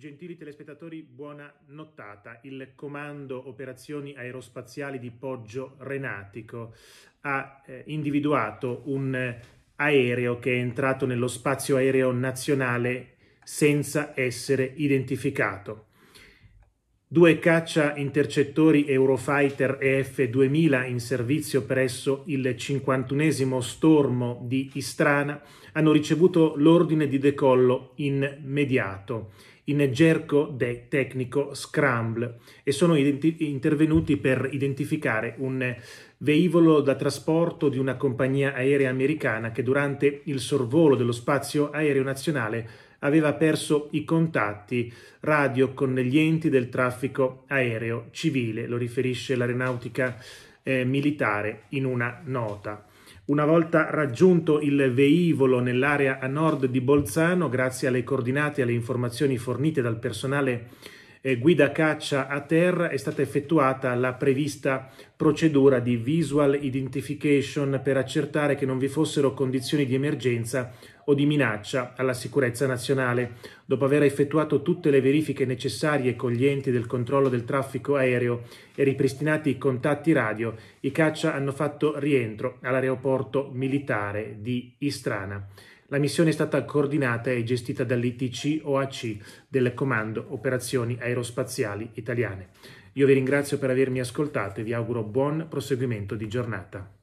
Gentili telespettatori, buona nottata. Il Comando Operazioni Aerospaziali di Poggio Renatico ha eh, individuato un aereo che è entrato nello spazio aereo nazionale senza essere identificato. Due caccia intercettori Eurofighter EF-2000 in servizio presso il 51 stormo di Istrana hanno ricevuto l'ordine di decollo immediato in gergo tecnico Scramble e sono intervenuti per identificare un veicolo da trasporto di una compagnia aerea americana che durante il sorvolo dello spazio aereo nazionale aveva perso i contatti radio con gli enti del traffico aereo civile, lo riferisce l'aeronautica eh, militare in una nota. Una volta raggiunto il veivolo nell'area a nord di Bolzano, grazie alle coordinate e alle informazioni fornite dal personale eh, guida caccia a terra è stata effettuata la prevista procedura di visual identification per accertare che non vi fossero condizioni di emergenza o di minaccia alla sicurezza nazionale. Dopo aver effettuato tutte le verifiche necessarie con gli enti del controllo del traffico aereo e ripristinati i contatti radio, i caccia hanno fatto rientro all'aeroporto militare di Istrana. La missione è stata coordinata e gestita dall'ITC OAC del Comando Operazioni Aerospaziali Italiane. Io vi ringrazio per avermi ascoltato e vi auguro buon proseguimento di giornata.